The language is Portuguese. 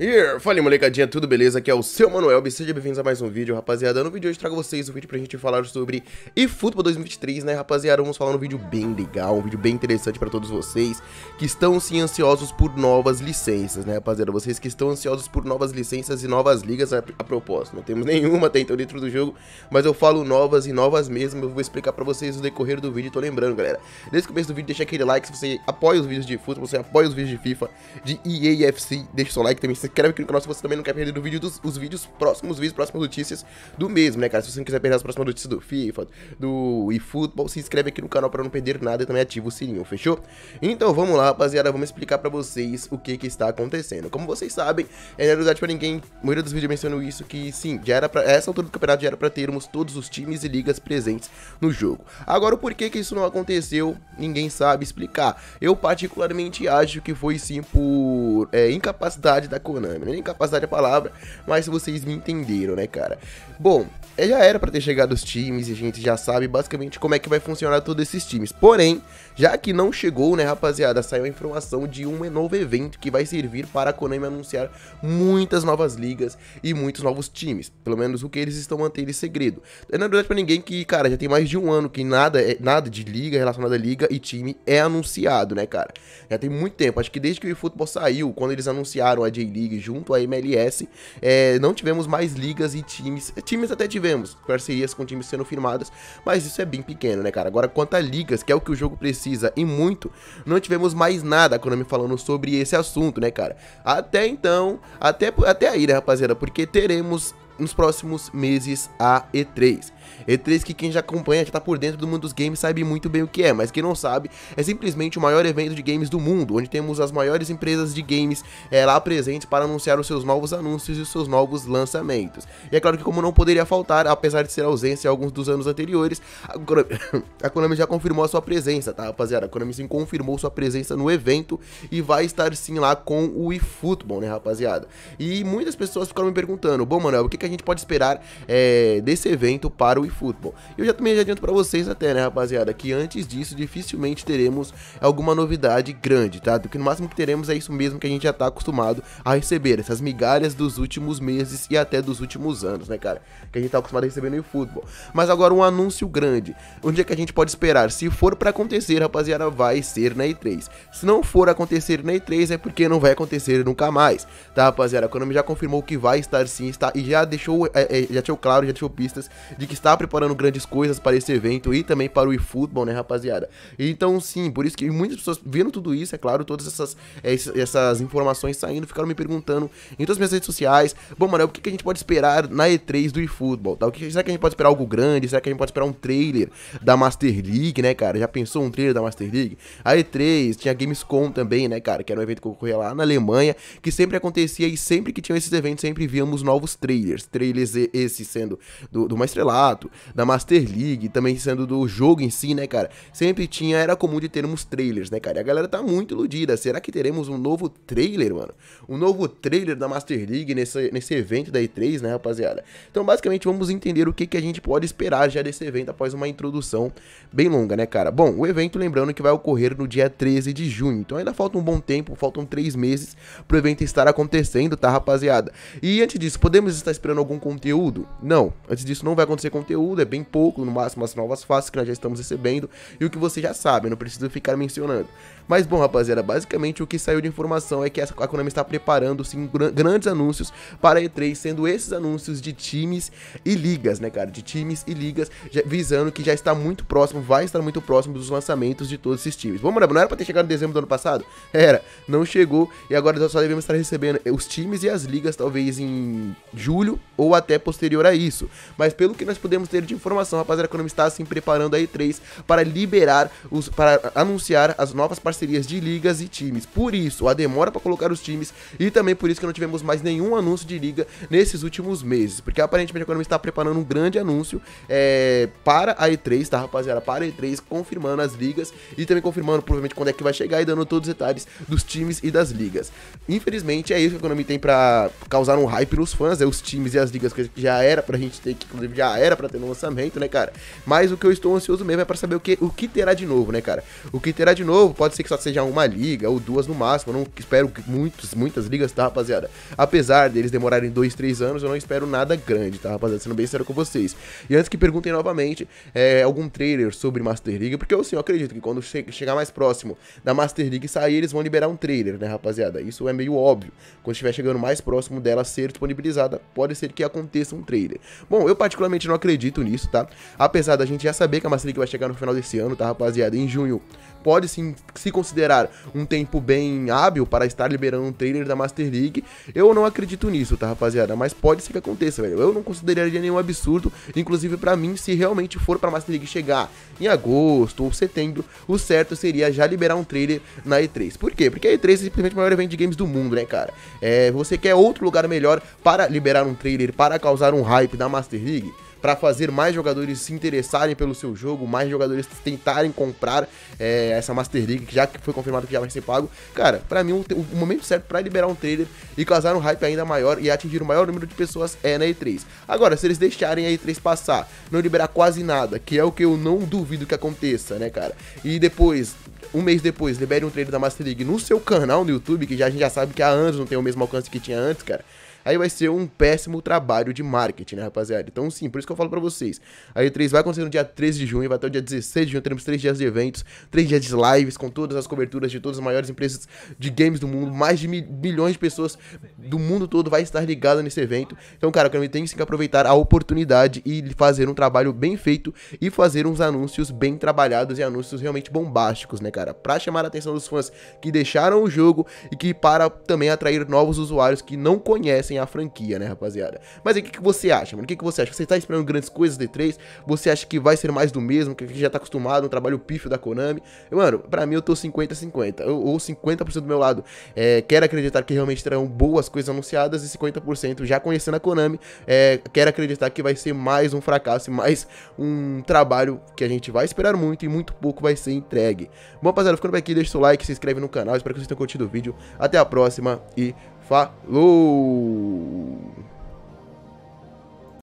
Here. Fala molecadinha, tudo beleza? Aqui é o seu Manuel, sejam bem-vindos a mais um vídeo, rapaziada. No vídeo de hoje trago vocês um vídeo pra gente falar sobre eFootball 2023, né, rapaziada? Vamos falar um vídeo bem legal, um vídeo bem interessante pra todos vocês que estão, sim, ansiosos por novas licenças, né, rapaziada? Vocês que estão ansiosos por novas licenças e novas ligas, a, né, a propósito. Não temos nenhuma até então dentro do jogo, mas eu falo novas e novas mesmo, eu vou explicar pra vocês no decorrer do vídeo, tô lembrando, galera. Desde o começo do vídeo, deixa aquele like se você apoia os vídeos de eFootball, você apoia os vídeos de FIFA, de EA e FC, deixa o seu like também, se inscreve aqui no canal se você também não quer perder vídeo dos, os vídeos próximos, vídeos, próximas notícias do mesmo, né, cara? Se você não quiser perder as próximas notícias do FIFA, do eFootball, se inscreve aqui no canal pra não perder nada e também ativa o sininho, fechou? Então vamos lá, rapaziada, vamos explicar pra vocês o que que está acontecendo. Como vocês sabem, é, é novidade pra ninguém, a maioria dos vídeos mencionou isso, que sim, já era pra, essa altura do campeonato já era pra termos todos os times e ligas presentes no jogo. Agora, o porquê que isso não aconteceu, ninguém sabe explicar. Eu particularmente acho que foi sim por é, incapacidade da corrida Konami, nem capacidade a palavra, mas vocês me entenderam, né, cara? Bom, é, já era para ter chegado os times e a gente já sabe basicamente como é que vai funcionar todos esses times. Porém, já que não chegou, né, rapaziada, saiu a informação de um novo evento que vai servir para a Konami anunciar muitas novas ligas e muitos novos times. Pelo menos o que eles estão mantendo em segredo. É na verdade para ninguém que, cara, já tem mais de um ano que nada é nada de liga relacionada a liga e time é anunciado, né, cara? Já tem muito tempo. Acho que desde que o futebol saiu, quando eles anunciaram a J-League League junto à MLS, é, não tivemos mais ligas e times. É, times até tivemos, parcerias com times sendo firmadas, mas isso é bem pequeno, né, cara? Agora, quanto a ligas, que é o que o jogo precisa e muito, não tivemos mais nada, quando me falando sobre esse assunto, né, cara? Até então, até, até aí, né, rapaziada? Porque teremos nos próximos meses a E3. E3 que quem já acompanha, já está por dentro do mundo dos games, sabe muito bem o que é, mas quem não sabe, é simplesmente o maior evento de games do mundo, onde temos as maiores empresas de games é, lá presentes para anunciar os seus novos anúncios e os seus novos lançamentos. E é claro que como não poderia faltar, apesar de ser ausência em alguns dos anos anteriores, a Konami, a Konami já confirmou a sua presença, tá rapaziada? A Konami sim confirmou sua presença no evento e vai estar sim lá com o eFootball, né rapaziada? E muitas pessoas ficaram me perguntando, bom Manuel, o que, que a gente pode esperar é, desse evento para o eFootball. Eu já também já adianto para vocês até, né, rapaziada, que antes disso dificilmente teremos alguma novidade grande, tá? Porque no máximo que teremos é isso mesmo que a gente já está acostumado a receber, essas migalhas dos últimos meses e até dos últimos anos, né, cara? Que a gente está acostumado a receber no eFootball. Mas agora um anúncio grande. Onde é que a gente pode esperar? Se for para acontecer, rapaziada, vai ser na E3. Se não for acontecer na E3 é porque não vai acontecer nunca mais, tá, rapaziada? A Konami já confirmou que vai estar sim, está e já deixou, é, é, já deixou claro, já deixou pistas de que está preparando grandes coisas para esse evento e também para o eFootball, né, rapaziada? Então, sim, por isso que muitas pessoas vendo tudo isso, é claro, todas essas, é, essas informações saindo, ficaram me perguntando em todas as minhas redes sociais, bom, mano, o que, que a gente pode esperar na E3 do eFootball, tá? O que, será que a gente pode esperar algo grande? Será que a gente pode esperar um trailer da Master League, né, cara? Já pensou um trailer da Master League? A E3 tinha Gamescom também, né, cara? Que era um evento que ocorria lá na Alemanha, que sempre acontecia e sempre que tinham esses eventos, sempre víamos novos trailers trailers, trailers esse sendo do, do Maestrelato, da Master League, também sendo do jogo em si, né, cara? Sempre tinha, era comum de termos trailers, né, cara? E a galera tá muito iludida. Será que teremos um novo trailer, mano? Um novo trailer da Master League nesse, nesse evento da E3, né, rapaziada? Então, basicamente, vamos entender o que, que a gente pode esperar já desse evento após uma introdução bem longa, né, cara? Bom, o evento, lembrando que vai ocorrer no dia 13 de junho, então ainda falta um bom tempo, faltam 3 meses pro evento estar acontecendo, tá, rapaziada? E antes disso, podemos estar esperando esperando algum conteúdo. Não, antes disso não vai acontecer conteúdo, é bem pouco, no máximo as novas faces que nós já estamos recebendo e o que você já sabe, não preciso ficar mencionando. Mas bom, rapaziada, basicamente o que saiu de informação é que a Konami está preparando sim grandes anúncios para a E3, sendo esses anúncios de times e ligas, né, cara? De times e ligas, visando que já está muito próximo, vai estar muito próximo dos lançamentos de todos esses times. Vamos, não era para ter chegado em dezembro do ano passado? Era, não chegou e agora nós só devemos estar recebendo os times e as ligas talvez em julho ou até posterior a isso. Mas pelo que nós podemos ter de informação, a rapaziada Konami está se preparando a E3 para liberar os para anunciar as novas parcerias de ligas e times. Por isso, a demora para colocar os times e também por isso que não tivemos mais nenhum anúncio de liga nesses últimos meses, porque aparentemente a Konami está preparando um grande anúncio é, para a E3, tá rapaziada? Para a E3, confirmando as ligas e também confirmando provavelmente quando é que vai chegar e dando todos os detalhes dos times e das ligas. Infelizmente é isso que a Konami tem para causar um hype nos fãs, é os times e as ligas que já era pra gente ter, que inclusive já era pra ter no lançamento, né, cara? Mas o que eu estou ansioso mesmo é pra saber o que, o que terá de novo, né, cara? O que terá de novo pode ser que só seja uma liga ou duas no máximo. Eu não espero que muitos, muitas ligas, tá, rapaziada? Apesar deles demorarem dois, três anos, eu não espero nada grande, tá, rapaziada? Sendo bem sério com vocês. E antes que perguntem novamente, é, algum trailer sobre Master League, porque eu, sim, eu acredito que quando che chegar mais próximo da Master League sair, eles vão liberar um trailer, né, rapaziada? Isso é meio óbvio. Quando estiver chegando mais próximo dela ser disponibilizada, pode ser ser que aconteça um trailer. Bom, eu particularmente não acredito nisso, tá? Apesar da gente já saber que a Master League vai chegar no final desse ano, tá, rapaziada? Em junho, pode sim se considerar um tempo bem hábil para estar liberando um trailer da Master League. Eu não acredito nisso, tá, rapaziada? Mas pode ser que aconteça, velho. Eu não consideraria nenhum absurdo, inclusive para mim, se realmente for para Master League chegar em agosto ou setembro, o certo seria já liberar um trailer na E3. Por quê? Porque a E3 é simplesmente o maior evento de games do mundo, né, cara? É, você quer outro lugar melhor para liberar um trailer para causar um hype da Master League, para fazer mais jogadores se interessarem pelo seu jogo, mais jogadores tentarem comprar é, essa Master League, já que foi confirmado que já vai ser pago. Cara, para mim, o, o, momento certo para liberar um trailer e causar um hype ainda maior e atingir o maior número de pessoas é na E3. Agora, se eles deixarem a E3 passar, não liberar quase nada, que é o que eu não duvido que aconteça, né, cara? E depois um mês depois libere um trailer da Master League no seu canal no YouTube, que já, a gente já sabe que há anos não tem o mesmo alcance que tinha antes, cara aí vai ser um péssimo trabalho de marketing, né, rapaziada? Então, sim, por isso que eu falo para vocês. A E3 vai acontecer no dia 13 de junho, vai até o dia 16 de junho, teremos 3 dias de eventos, 3 dias de lives com todas as coberturas de todas as maiores empresas de games do mundo, mais de milhões de pessoas do mundo todo vai estar ligada nesse evento. Então, cara, o tem que aproveitar a oportunidade e fazer um trabalho bem feito e fazer uns anúncios bem trabalhados e anúncios realmente bombásticos, né, cara? Pra chamar a atenção dos fãs que deixaram o jogo e que para também atrair novos usuários que não conhecem desenhar a franquia, né, rapaziada? Mas aí, o que, que você acha, mano? O que, que você acha? Você tá esperando grandes coisas de 3? Você acha que vai ser mais do mesmo, que já tá acostumado, um trabalho pífio da Konami? Mano, pra mim eu tô 50-50. Ou 50% do meu lado é, quer acreditar que realmente terão boas coisas anunciadas e 50% já conhecendo a Konami, é, quer acreditar que vai ser mais um fracasso, e mais um trabalho que a gente vai esperar muito e muito pouco vai ser entregue. Bom, rapaziada, ficando por aqui, deixa o seu like, se inscreve no canal, espero que vocês tenham curtido o vídeo. Até a próxima e Falou!